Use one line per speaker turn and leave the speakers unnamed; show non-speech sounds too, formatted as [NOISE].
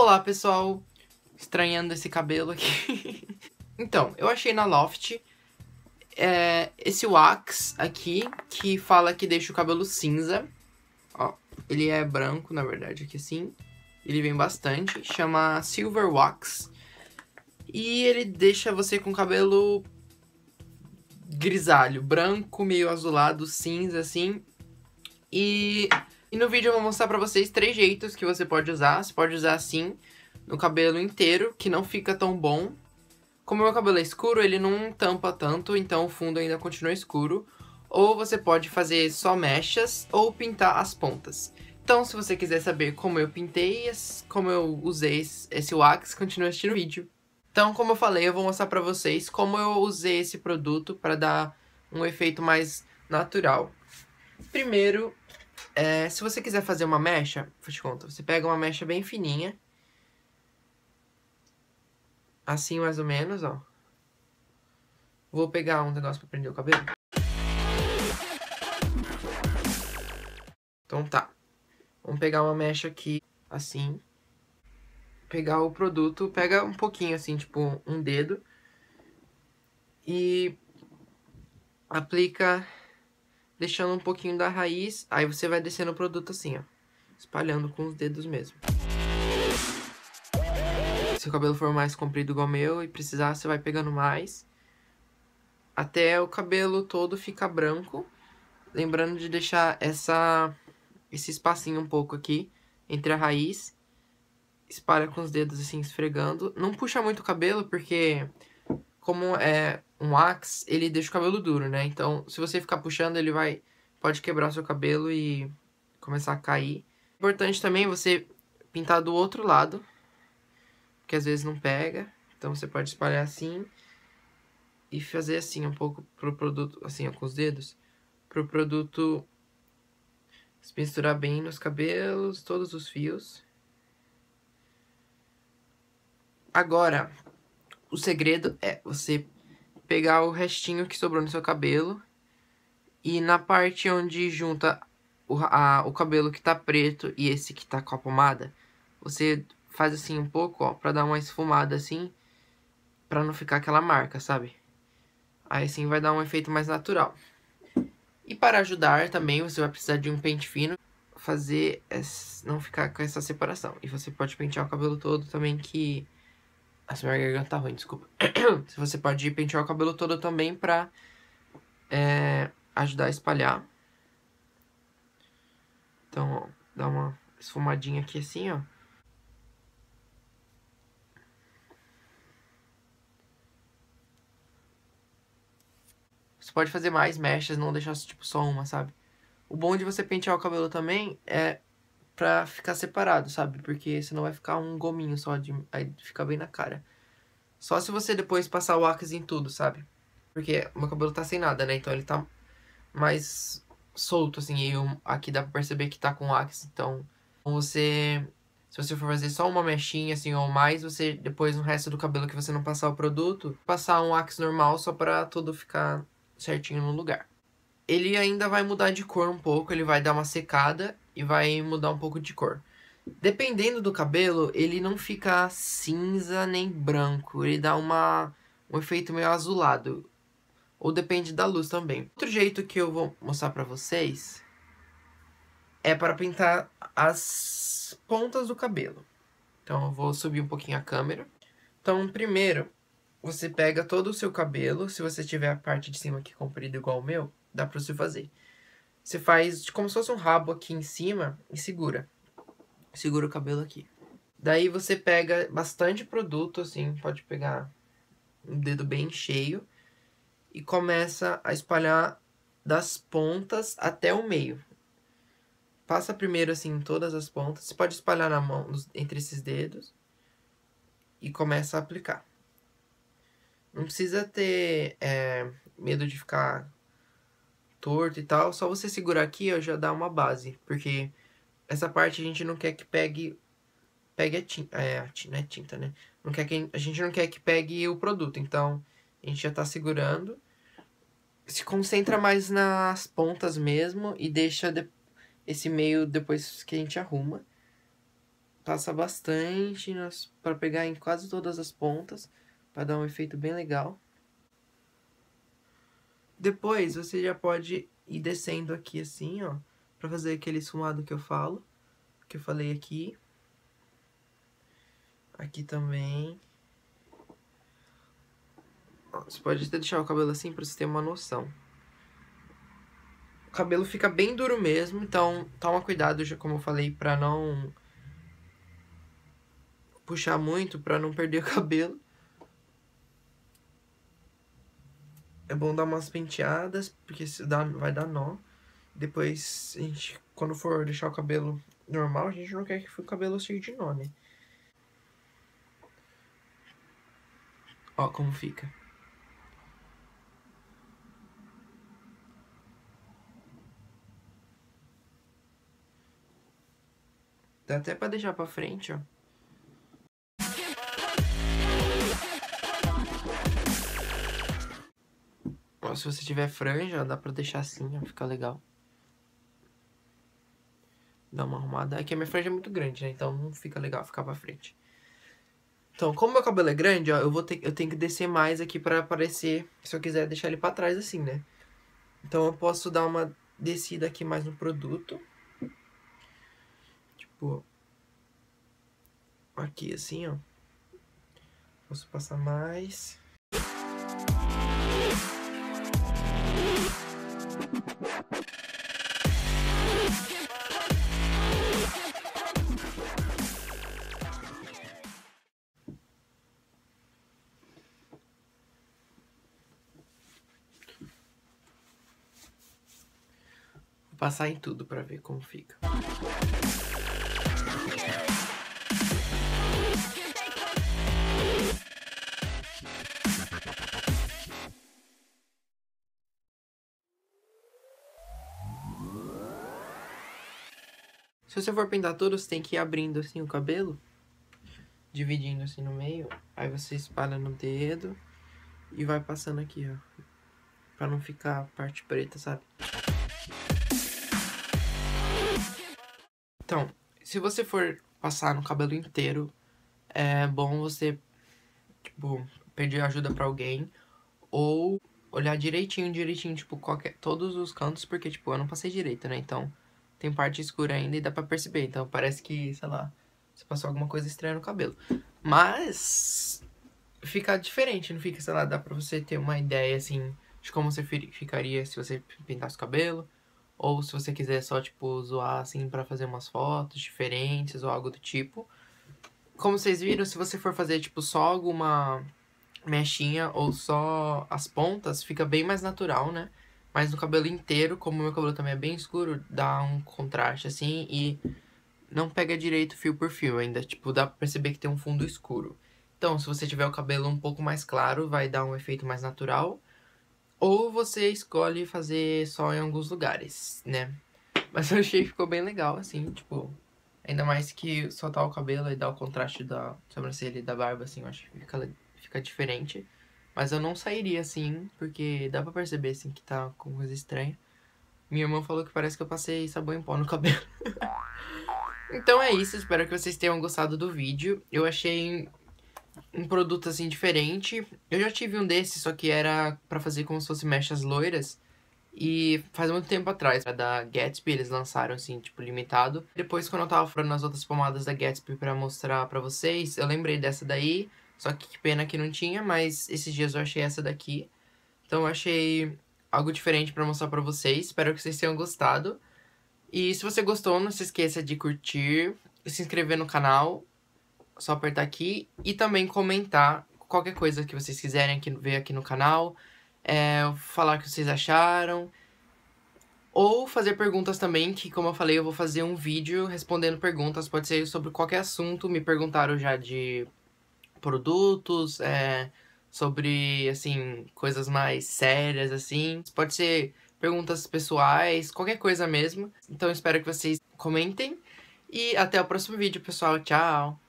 Olá, pessoal. Estranhando esse cabelo aqui. [LAUGHS] então, eu achei na Loft é, esse wax aqui, que fala que deixa o cabelo cinza. Ó, ele é branco, na verdade, aqui assim. Ele vem bastante, chama Silver Wax. E ele deixa você com cabelo grisalho, branco, meio azulado, cinza, assim. E e no vídeo eu vou mostrar pra vocês três jeitos que você pode usar. Você pode usar assim, no cabelo inteiro, que não fica tão bom. Como meu cabelo é escuro, ele não tampa tanto, então o fundo ainda continua escuro. Ou você pode fazer só mechas ou pintar as pontas. Então, se você quiser saber como eu pintei, como eu usei esse wax, continue assistindo o vídeo. Então, como eu falei, eu vou mostrar pra vocês como eu usei esse produto para dar um efeito mais natural. Primeiro, é, se você quiser fazer uma mecha, vou te contar, você pega uma mecha bem fininha. Assim mais ou menos, ó. Vou pegar um negócio pra prender o cabelo. Então tá. Vamos pegar uma mecha aqui, assim. Pegar o produto, pega um pouquinho assim, tipo um dedo. E aplica deixando um pouquinho da raiz, aí você vai descendo o produto assim, ó, espalhando com os dedos mesmo. Se o cabelo for mais comprido igual o meu e precisar, você vai pegando mais, até o cabelo todo ficar branco, lembrando de deixar essa esse espacinho um pouco aqui entre a raiz, espalha com os dedos assim esfregando, não puxa muito o cabelo porque como é um axe, ele deixa o cabelo duro, né? Então, se você ficar puxando, ele vai pode quebrar seu cabelo e começar a cair. Importante também você pintar do outro lado, porque às vezes não pega. Então você pode espalhar assim e fazer assim um pouco pro produto, assim, ó, com os dedos, pro produto se misturar bem nos cabelos, todos os fios. Agora, o segredo é você pegar o restinho que sobrou no seu cabelo e na parte onde junta o, a, o cabelo que tá preto e esse que tá com a pomada, você faz assim um pouco, ó, pra dar uma esfumada assim, pra não ficar aquela marca, sabe? Aí assim vai dar um efeito mais natural. E para ajudar também, você vai precisar de um pente fino, fazer essa, não ficar com essa separação. E você pode pentear o cabelo todo também que nossa, minha garganta tá ruim, desculpa. [CLEARS THROAT] Se você pode pentear o cabelo todo também pra é, ajudar a espalhar. Então, ó, dá uma esfumadinha aqui assim, ó. Você pode fazer mais mechas, não deixar tipo só uma, sabe? O bom de você pentear o cabelo também é pra ficar separado, sabe? Porque senão vai ficar um gominho só, de, aí fica bem na cara. Só se você depois passar o wax em tudo, sabe? Porque meu cabelo tá sem nada, né? Então ele tá mais solto, assim. E eu, aqui dá pra perceber que tá com wax. Então, você... Se você for fazer só uma mechinha, assim, ou mais, você depois no resto do cabelo que você não passar o produto, passar um wax normal só pra tudo ficar certinho no lugar. Ele ainda vai mudar de cor um pouco, ele vai dar uma secada e vai mudar um pouco de cor. Dependendo do cabelo, ele não fica cinza nem branco, ele dá uma, um efeito meio azulado. Ou depende da luz também. Outro jeito que eu vou mostrar pra vocês é para pintar as pontas do cabelo. Então eu vou subir um pouquinho a câmera. Então primeiro, você pega todo o seu cabelo, se você tiver a parte de cima aqui é comprida igual o meu, dá pra você fazer. Você faz como se fosse um rabo aqui em cima e segura. Segura o cabelo aqui. Daí você pega bastante produto, assim, pode pegar um dedo bem cheio e começa a espalhar das pontas até o meio. Passa primeiro assim em todas as pontas. Você pode espalhar na mão entre esses dedos e começa a aplicar. Não precisa ter é, medo de ficar torto e tal, só você segurar aqui, ó, já dá uma base, porque essa parte a gente não quer que pegue pegue a tinta, é, a tinta, né, tinta, né? Não quer que, a gente não quer que pegue o produto, então a gente já tá segurando. Se concentra mais nas pontas mesmo e deixa de, esse meio depois que a gente arruma. Passa bastante para pegar em quase todas as pontas, para dar um efeito bem legal. Depois você já pode ir descendo aqui assim, ó, para fazer aquele esfumado que eu falo, que eu falei aqui. Aqui também. você pode até deixar o cabelo assim para você ter uma noção. O cabelo fica bem duro mesmo, então toma cuidado, como eu falei, para não puxar muito, para não perder o [LAUGHS] cabelo. bom dar umas penteadas, porque se dá, vai dar nó. Depois, a gente, quando for deixar o cabelo normal, a gente não quer que fique o cabelo cheio de nó, né? Ó como fica. Dá até pra deixar pra frente, ó. Se você tiver franja, dá pra deixar assim, fica legal. Dá uma arrumada. É que a minha franja é muito grande, né? Então não fica legal ficar pra frente. Então, como meu cabelo é grande, ó, eu, vou ter, eu tenho que descer mais aqui pra aparecer, se eu quiser deixar ele pra trás assim, né? Então eu posso dar uma descida aqui mais no produto. Tipo, aqui assim, ó. Posso passar mais... Vou passar em tudo para ver como fica. Se você for pintar tudo, você tem que ir abrindo assim o cabelo, dividindo assim no meio, aí você espalha no dedo e vai passando aqui, ó, pra não ficar a parte preta, sabe? Então, se você for passar no cabelo inteiro, é bom você, tipo, pedir ajuda para alguém ou olhar direitinho, direitinho, tipo, qualquer, todos os cantos, porque, tipo, eu não passei direito, né? Então, tem parte escura ainda e dá pra perceber. Então parece que, sei lá, você passou alguma coisa estranha no cabelo. Mas fica diferente, não fica, sei lá, dá pra você ter uma ideia assim de como você ficaria se você pintasse o cabelo. Ou se você quiser só, tipo, zoar assim para fazer umas fotos diferentes ou algo do tipo. Como vocês viram, se você for fazer, tipo, só alguma mechinha ou só as pontas, fica bem mais natural, né? mas no cabelo inteiro, como meu cabelo também é bem escuro, dá um contraste assim e não pega direito fio por fio ainda, tipo, dá pra perceber que tem um fundo escuro. Então, se você tiver o cabelo um pouco mais claro, vai dar um efeito mais natural, ou você escolhe fazer só em alguns lugares, né? Mas eu achei que ficou bem legal, assim, tipo, ainda mais que soltar o cabelo e dar o contraste da sobrancelha e da barba, assim, eu acho que fica, fica diferente. Mas eu não sairia assim, porque dá pra perceber assim que tá com coisa estranha. Minha irmã falou que parece que eu passei sabão em pó no [LAUGHS] cabelo. então é isso, espero que vocês tenham gostado do vídeo. Eu achei um produto assim diferente. Eu já tive um desse, só que era para fazer como se fosse mechas loiras. E faz muito tempo atrás, da Gatsby, eles lançaram assim, tipo, limitado. Depois, quando eu tava falando as outras pomadas da Gatsby para mostrar para vocês, eu lembrei dessa daí. Só que, que pena que não tinha, mas esses dias eu achei essa daqui. Então eu achei algo diferente para mostrar para vocês. Espero que vocês tenham gostado. E se você gostou, não se esqueça de curtir, se inscrever no canal, só apertar aqui e também comentar qualquer coisa que vocês quiserem aqui, ver aqui no canal, é, falar o que vocês acharam ou fazer perguntas também, que como eu falei, eu vou fazer um vídeo respondendo perguntas, pode ser sobre qualquer assunto, me perguntaram já de produtos, é, sobre, assim, coisas mais sérias, assim. Pode ser perguntas pessoais, qualquer coisa mesmo. Então espero que vocês comentem. E até o próximo vídeo, pessoal. Tchau!